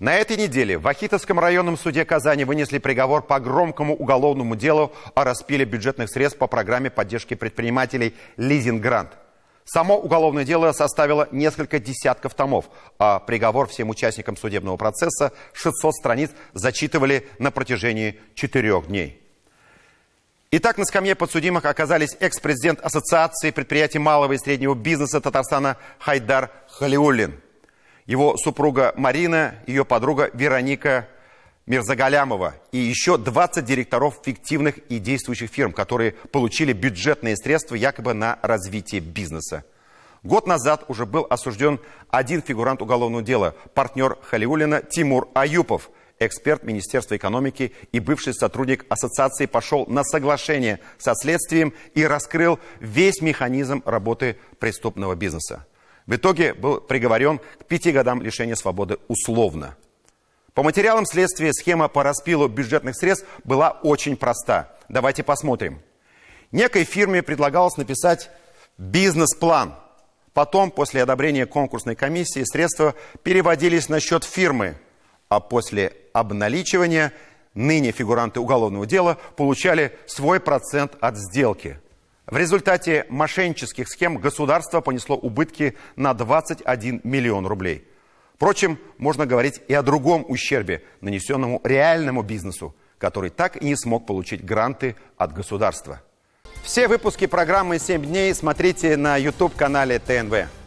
На этой неделе в Ахитовском районном суде Казани вынесли приговор по громкому уголовному делу о распиле бюджетных средств по программе поддержки предпринимателей «Лизинг-грант». Само уголовное дело составило несколько десятков томов, а приговор всем участникам судебного процесса 600 страниц зачитывали на протяжении четырех дней. Итак, на скамье подсудимых оказались экс-президент Ассоциации предприятий малого и среднего бизнеса Татарстана Хайдар Халиуллин – его супруга Марина, ее подруга Вероника Мирзагалямова и еще 20 директоров фиктивных и действующих фирм, которые получили бюджетные средства якобы на развитие бизнеса. Год назад уже был осужден один фигурант уголовного дела, партнер Халиулина Тимур Аюпов, эксперт Министерства экономики и бывший сотрудник ассоциации пошел на соглашение со следствием и раскрыл весь механизм работы преступного бизнеса. В итоге был приговорен к пяти годам лишения свободы условно. По материалам следствия схема по распилу бюджетных средств была очень проста. Давайте посмотрим. Некой фирме предлагалось написать бизнес-план. Потом, после одобрения конкурсной комиссии, средства переводились на счет фирмы, а после обналичивания ныне фигуранты уголовного дела получали свой процент от сделки – в результате мошеннических схем государство понесло убытки на 21 миллион рублей. Впрочем, можно говорить и о другом ущербе, нанесенному реальному бизнесу, который так и не смог получить гранты от государства. Все выпуски программы «7 дней» смотрите на YouTube-канале ТНВ.